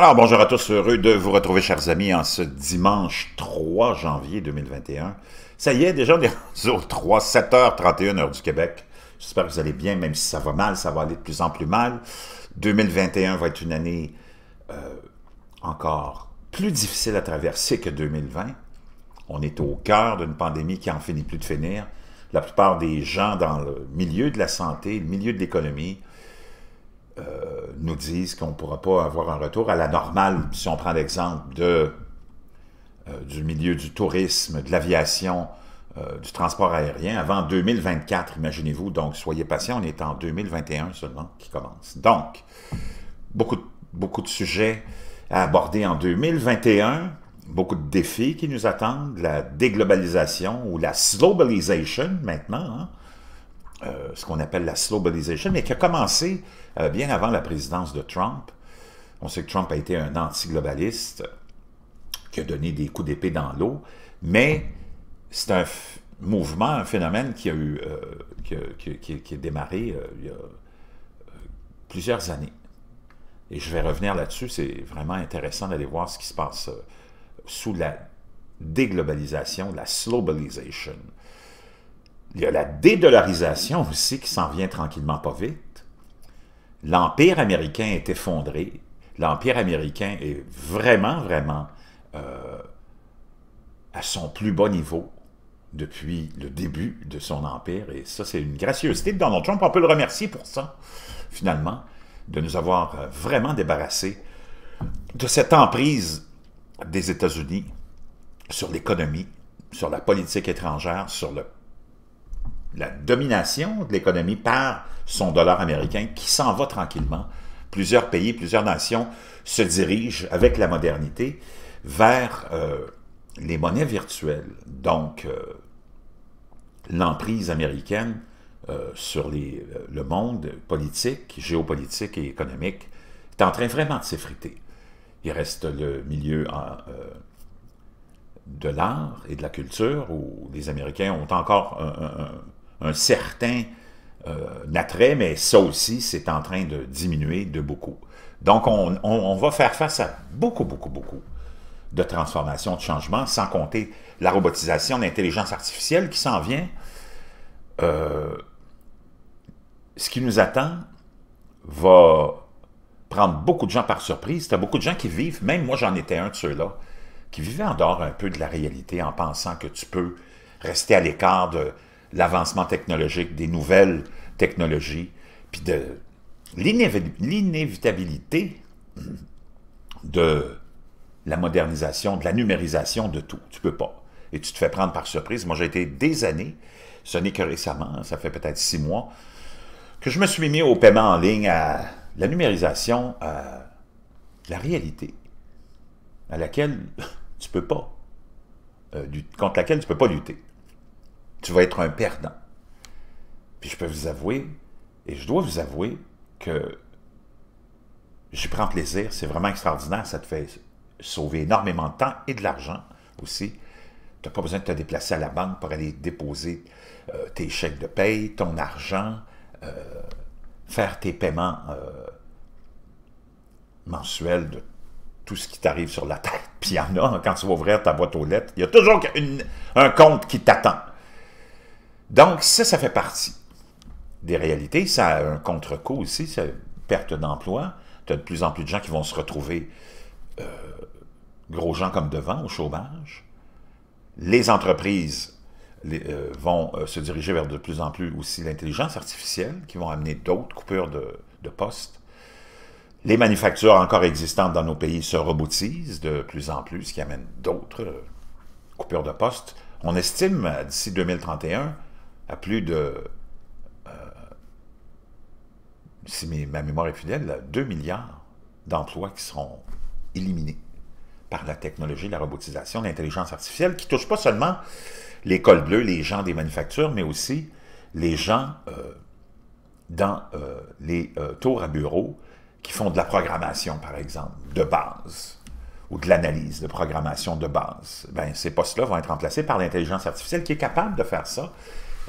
Alors, bonjour à tous, heureux de vous retrouver, chers amis, en ce dimanche 3 janvier 2021. Ça y est, déjà, on est au 3, 7h31, heure du Québec. J'espère que vous allez bien, même si ça va mal, ça va aller de plus en plus mal. 2021 va être une année euh, encore plus difficile à traverser que 2020. On est au cœur d'une pandémie qui en finit plus de finir. La plupart des gens dans le milieu de la santé, le milieu de l'économie, euh, nous disent qu'on ne pourra pas avoir un retour à la normale, si on prend l'exemple de euh, du milieu du tourisme, de l'aviation, euh, du transport aérien, avant 2024, imaginez-vous. Donc, soyez patients, on est en 2021 seulement qui commence. Donc, beaucoup, de, beaucoup de sujets à aborder en 2021, beaucoup de défis qui nous attendent, la déglobalisation ou la slowbalisation maintenant, hein, euh, ce qu'on appelle la globalisation mais qui a commencé euh, bien avant la présidence de Trump. On sait que Trump a été un anti-globaliste qui a donné des coups d'épée dans l'eau, mais c'est un mouvement, un phénomène qui a eu, euh, qui, démarré il y a plusieurs années. Et je vais revenir là-dessus, c'est vraiment intéressant d'aller voir ce qui se passe sous la déglobalisation, la slowbalisation il y a la dédollarisation aussi qui s'en vient tranquillement pas vite. L'Empire américain est effondré. L'Empire américain est vraiment, vraiment euh, à son plus bas niveau depuis le début de son empire. Et ça, c'est une gracieuseté de Donald Trump. On peut le remercier pour ça, finalement, de nous avoir euh, vraiment débarrassés de cette emprise des États-Unis sur l'économie, sur la politique étrangère, sur le la domination de l'économie par son dollar américain qui s'en va tranquillement. Plusieurs pays, plusieurs nations se dirigent avec la modernité vers euh, les monnaies virtuelles, donc euh, l'emprise américaine euh, sur le monde politique, géopolitique et économique est en train vraiment de s'effriter. Il reste le milieu de l'art et de la culture où les Américains ont encore un un certain euh, attrait, mais ça aussi, c'est en train de diminuer de beaucoup. Donc, on, va faire face à beaucoup, beaucoup, beaucoup de transformations, de changements, sans compter la robotisation, l'intelligence artificielle qui s'en vient. Euh, ce qui nous attend va prendre beaucoup de gens par surprise. Tu as beaucoup de gens qui vivent, même moi j'en étais un de ceux-là, qui vivaient en dehors un peu de la réalité en pensant que tu peux rester à l'écart de l'avancement technologique, des nouvelles technologies, puis de l'inévitabilité de la modernisation, de la numérisation de tout. Tu ne peux pas. Et tu te fais prendre par surprise. Moi, j'ai été des années, ce n'est que récemment, ça fait peut-être six mois, que je me suis mis au paiement en ligne, à la numérisation, à la réalité, à laquelle tu peux pas, euh, contre laquelle tu peux pas lutter. Tu vas être un perdant. Puis je peux vous avouer, et je dois vous avouer, que j'y prends plaisir. C'est vraiment extraordinaire. Ça te fait sauver énormément de temps et de l'argent aussi. Tu n'as pas besoin de te déplacer à la banque pour aller déposer euh, tes chèques de paye, ton argent, euh, faire tes paiements euh, mensuels de tout ce qui t'arrive sur la tête. Puis il y en a, hein. quand tu vas ouvrir ta boîte aux lettres, il y a toujours un compte qui t'attend. Donc, ça, ça fait partie des réalités. Ça a un contre-coup aussi, une perte d'emploi. Tu as de plus en plus de gens qui vont se retrouver euh, gros gens comme devant au chômage. Les entreprises euh, vont euh, se diriger vers de plus en plus aussi l'intelligence artificielle, qui vont amener d'autres coupures de, de postes. Les manufactures encore existantes dans nos pays se robotisent de plus en plus, ce qui amène d'autres coupures de postes. On estime d'ici 2031 à plus de, euh, si ma mémoire est fidèle, 2 milliards d'emplois qui seront éliminés par la technologie, la robotisation, l'intelligence artificielle, qui ne touche pas seulement l'école bleue, les gens des manufactures, mais aussi les gens euh, dans euh, les tours à bureaux qui font de la programmation, par exemple, de base, ou de l'analyse de programmation de base. Ben, ces postes-là vont être remplacés par l'intelligence artificielle qui est capable de faire ça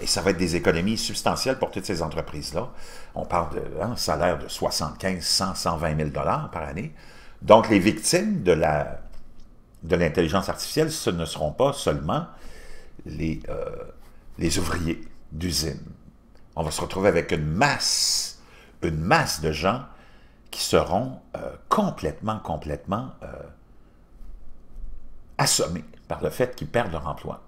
et ça va être des économies substantielles pour toutes ces entreprises-là. On parle de hein, salaire de 75, 100, 120 000 dollars par année. Donc, les victimes de la de l'intelligence artificielle, ce ne seront pas seulement les, euh, les ouvriers d'usine. On va se retrouver avec une masse, une masse de gens qui seront euh, complètement, complètement euh, assommés par le fait qu'ils perdent leur emploi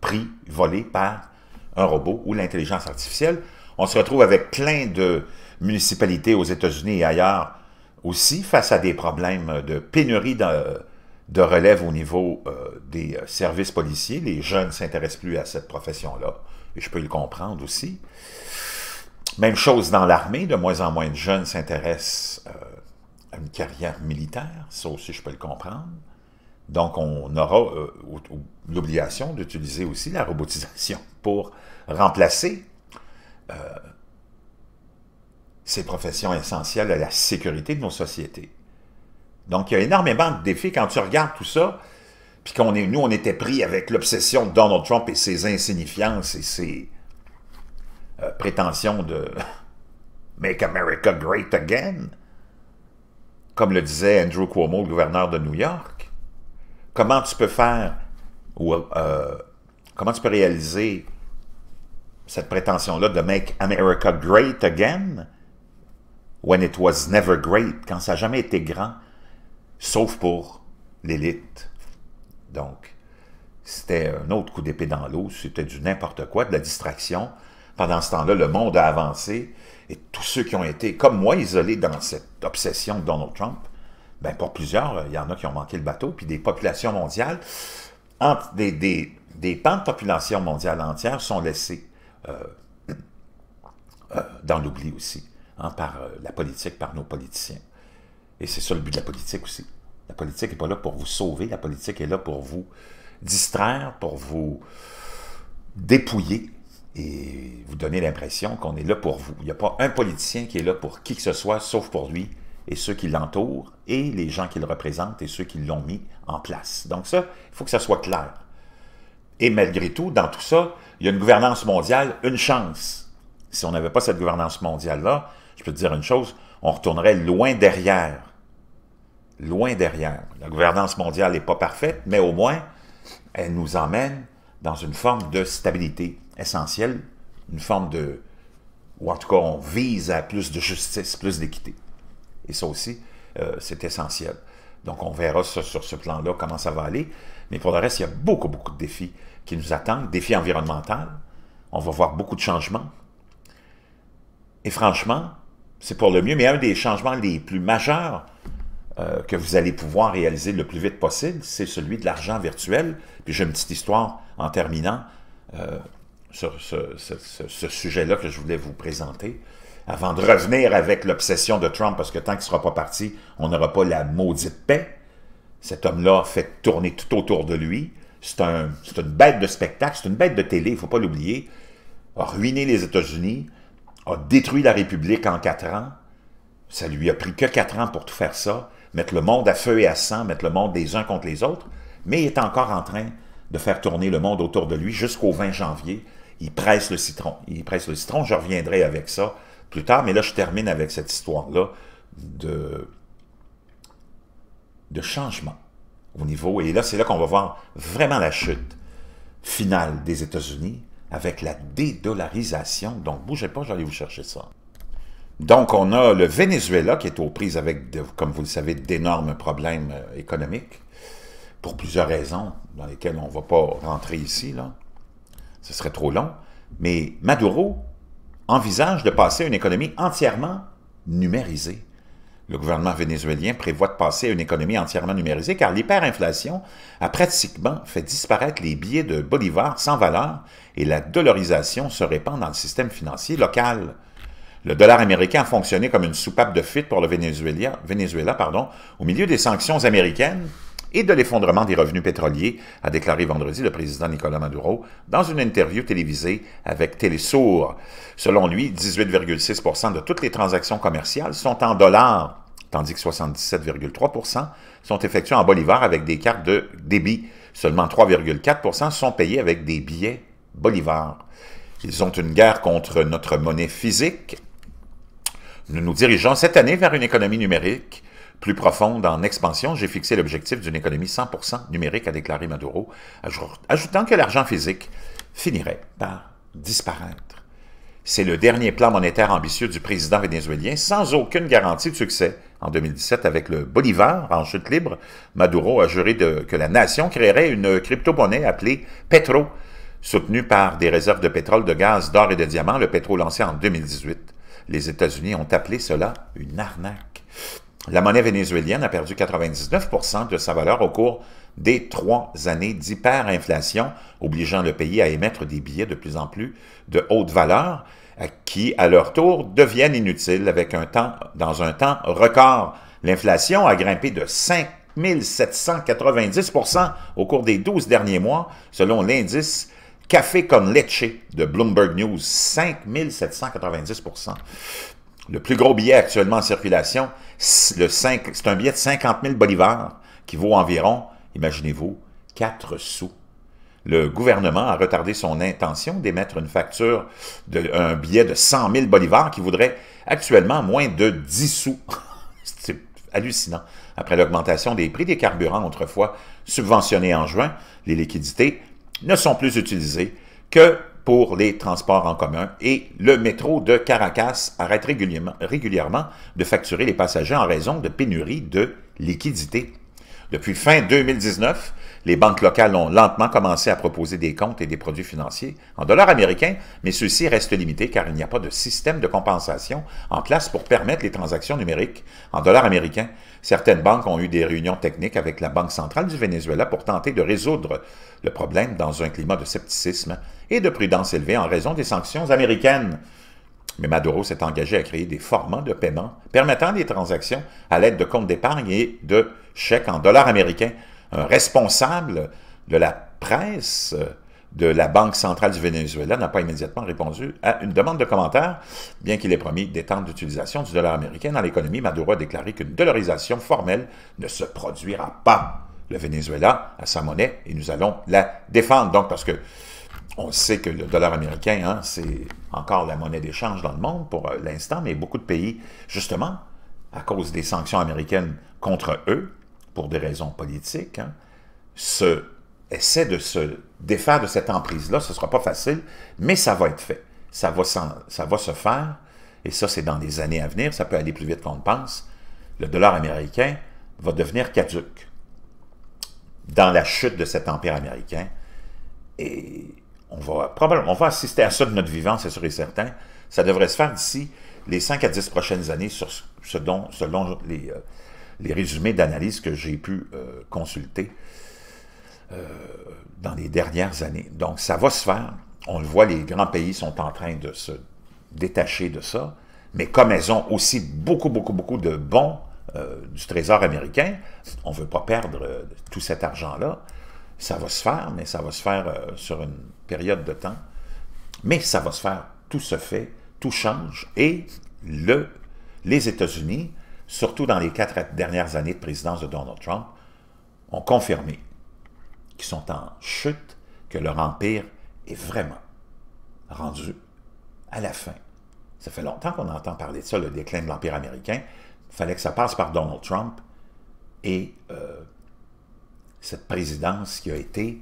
pris, volé par un robot ou l'intelligence artificielle. On se retrouve avec plein de municipalités aux États-Unis et ailleurs aussi face à des problèmes de pénurie de, relève au niveau euh, des euh, services policiers. Les jeunes ne s'intéressent plus à cette profession-là, et je peux le comprendre aussi. Même chose dans l'armée, de moins en moins de jeunes s'intéressent euh, à une carrière militaire, ça aussi je peux le comprendre. Donc, on aura euh, l'obligation d'utiliser aussi la robotisation pour remplacer euh, ces professions essentielles à la sécurité de nos sociétés. Donc, il y a énormément de défis quand tu regardes tout ça, puis qu'on est, nous, on était pris avec l'obsession de Donald Trump et ses insignifiances et ses euh, prétentions de « Make America Great Again », comme le disait Andrew Cuomo, gouverneur de New York comment tu peux faire ou euh, comment tu peux réaliser cette prétention-là de Make America Great Again when it was never great, quand ça n'a jamais été grand, sauf pour l'élite. Donc, c'était un autre coup d'épée dans l'eau, c'était du n'importe quoi, de la distraction. Pendant ce temps-là, le monde a avancé et tous ceux qui ont été, comme moi, isolés dans cette obsession de Donald Trump, ben pour plusieurs, euh, il y en a qui ont manqué le bateau, puis des populations mondiales, des, des, des, pans de population mondiale entière sont laissés euh, euh, dans l'oubli aussi, hein, par la politique, par nos politiciens. Et c'est ça le but de la politique aussi. La politique n'est pas là pour vous sauver, la politique est là pour vous distraire, pour vous dépouiller et vous donner l'impression qu'on est là pour vous. Il n'y a pas un politicien qui est là pour qui que ce soit, sauf pour lui, et ceux qui l'entourent et les gens qu'il représentent et ceux qui l'ont mis en place. Donc ça, il faut que ça soit clair. Et malgré tout, dans tout ça, il y a une gouvernance mondiale, une chance. Si on n'avait pas cette gouvernance mondiale-là, je peux te dire une chose, on retournerait loin derrière. Loin derrière. La gouvernance mondiale n'est pas parfaite, mais au moins, elle nous emmène dans une forme de stabilité essentielle, une forme de... ou en tout cas, on vise à plus de justice, plus d'équité. Et ça aussi, euh, c'est essentiel. Donc, on verra sur ce plan-là comment ça va aller. Mais pour le reste, il y a beaucoup, beaucoup de défis qui nous attendent. Défis environnementaux. On va voir beaucoup de changements. Et franchement, c'est pour le mieux. Mais un des changements les plus majeurs euh, que vous allez pouvoir réaliser le plus vite possible, c'est celui de l'argent virtuel. Puis j'ai une petite histoire en terminant euh, sur ce sujet-là que je voulais vous présenter avant de revenir avec l'obsession de Trump, parce que tant qu'il ne sera pas parti, on n'aura pas la maudite paix. Cet homme-là fait tourner tout autour de lui. C'est une bête de spectacle, c'est une bête de télé, il ne faut pas l'oublier. A ruiné les États-Unis, a détruit la République en quatre ans. Ça lui a pris que quatre ans pour tout faire ça, mettre le monde à feu et à sang, mettre le monde des uns contre les autres, mais il est encore en train de faire tourner le monde autour de lui jusqu'au 20 janvier. Il presse le citron. Il presse le citron, je reviendrai avec ça plus tard, mais là, je termine avec cette histoire-là de, de changement au niveau. Et là, c'est là qu'on va voir vraiment la chute finale des États-Unis avec la dédollarisation. Donc, bougez pas, j'allais vous chercher ça. Donc, on a le Venezuela qui est aux prises avec, comme vous le savez, d'énormes problèmes euh, économiques pour plusieurs raisons dans lesquelles on ne va pas rentrer ici. Là. Ce serait trop long. Mais Maduro envisage de passer à une économie entièrement numérisée. Le gouvernement vénézuélien prévoit de passer à une économie entièrement numérisée car l'hyperinflation a pratiquement fait disparaître les billets de bolivar sans valeur et la dollarisation se répand dans le système financier local. Le dollar américain a fonctionné comme une soupape de fuite pour le Venezuela, pardon, au milieu des sanctions américaines et de l'effondrement des revenus pétroliers, a déclaré vendredi le président Nicolas Maduro dans une interview télévisée avec Télésour. Selon lui, 18,6 de toutes les transactions commerciales sont en dollars, tandis que 77,3 sont effectuées en bolivars avec des cartes de débit. Seulement 3,4 sont payés avec des billets bolivars. Ils ont une guerre contre notre monnaie physique. Nous nous dirigeons cette année vers une économie numérique plus profonde en expansion, j'ai fixé l'objectif d'une économie 100% numérique, a déclaré Maduro, ajoutant que l'argent physique finirait par disparaître. C'est le dernier plan monétaire ambitieux du président vénézuélien, sans aucune garantie de succès. En 2017, avec le Bolivar en chute libre, Maduro a juré que la nation créerait une crypto-monnaie appelée Petro, soutenue par des réserves de pétrole, de gaz, d'or et de diamants, le Petro lancé en 2018. Les États-Unis ont appelé cela une arnaque. La monnaie vénézuélienne a perdu 99 de sa valeur au cours des trois années d'hyperinflation, obligeant le pays à émettre des billets de plus en plus de haute valeur, euh, qui, à leur tour, deviennent inutiles avec un temps, dans un temps record. L'inflation a grimpé de 5790% au cours des 12 derniers mois, selon l'indice Café comme leche de Bloomberg News. 5790 le plus gros billet actuellement en circulation, c'est un billet de 50 000 bolivars qui vaut environ, imaginez-vous, 4 sous. Le gouvernement a retardé son intention d'émettre une facture, un billet de 100 000 bolivars qui voudrait actuellement moins de 10 sous. C'est hallucinant. Après l'augmentation des prix des carburants autrefois subventionnés en juin, les liquidités ne sont plus utilisées que pour les transports en commun et le métro de Caracas arrête régulièrement, de facturer les passagers en raison de pénuries de liquidités. Depuis fin 2019, les banques locales ont lentement commencé à proposer des comptes et des produits financiers en dollars américains, mais ceux-ci restent limités car il n'y a pas de système de compensation en place pour permettre les transactions numériques en dollars américains. Certaines banques ont eu des réunions techniques avec la Banque centrale du Venezuela pour tenter de résoudre le problème dans un climat de scepticisme et de prudence élevée en raison des sanctions américaines. Mais Maduro s'est engagé à créer des formats de paiement permettant des transactions à l'aide de comptes d'épargne et de chèques en dollars américains un responsable de la presse de la Banque centrale du Venezuela n'a pas immédiatement répondu à une demande de commentaire, bien qu'il ait promis d'étendre d'utilisation du dollar américain dans l'économie. Maduro a déclaré qu'une dollarisation formelle ne se produira pas. Le Venezuela a sa monnaie et nous allons la défendre. Donc, parce que on sait que le dollar américain, hein, c'est encore la monnaie d'échange dans le monde pour euh, l'instant, mais beaucoup de pays, justement, à cause des sanctions américaines contre eux, pour des raisons politiques, hein, se, essaie de se défaire de cette emprise-là. Ce ne sera pas facile, mais ça va être fait. Ça va, ça va se faire, et ça, c'est dans les années à venir. Ça peut aller plus vite qu'on ne pense. Le dollar américain va devenir caduque dans la chute de cet empire américain. Et on va probablement on va assister à ça de notre vivant, c'est sûr et certain. Ça devrait se faire d'ici les 5 à 10 prochaines années sur ce selon les, euh, les résumés d'analyse que j'ai pu euh, consulter euh, dans les dernières années. Donc, ça va se faire. On le voit, les grands pays sont en train de se détacher de ça. Mais comme elles ont aussi beaucoup, beaucoup, beaucoup de bons euh, du Trésor américain, on ne veut pas perdre tout cet argent-là. Ça va se faire, mais ça va se faire sur une période de temps. Mais ça va se faire. Tout se fait, tout change. Et les États-Unis surtout dans les quatre dernières années de présidence de Donald Trump, ont confirmé qu'ils sont en chute, que leur empire est vraiment rendu à la fin. Ça fait longtemps qu'on entend parler de ça, le déclin de l'empire américain. Il fallait que ça passe par Donald Trump et euh, cette présidence qui a été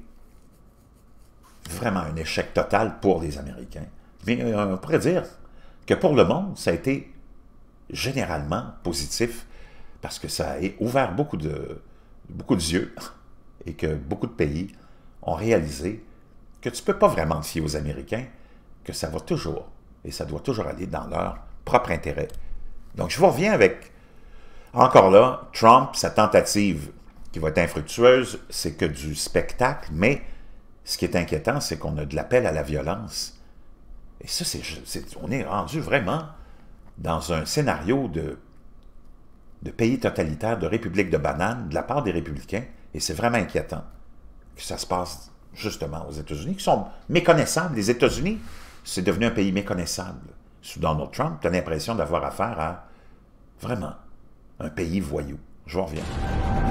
vraiment un échec total pour les Américains. Mais euh, on pourrait dire que pour le monde, ça a été généralement positif parce que ça a ouvert beaucoup de, beaucoup de yeux et que beaucoup de pays ont réalisé que tu ne peux pas vraiment te fier aux Américains, que ça va toujours et ça doit toujours aller dans leur propre intérêt. Donc je vous reviens avec, encore là, Trump, sa tentative qui va être infructueuse, c'est que du spectacle, mais ce qui est inquiétant, c'est qu'on a de l'appel à la violence. Et ça, c'est, on est rendu vraiment dans un scénario de, de pays totalitaire, de république de banane de la part des républicains, et c'est vraiment inquiétant que ça se passe justement aux États-Unis, qui sont méconnaissables. Les États-Unis, c'est devenu un pays méconnaissable. Sous Donald Trump, tu as l'impression d'avoir affaire à vraiment un pays voyou. Je vous reviens.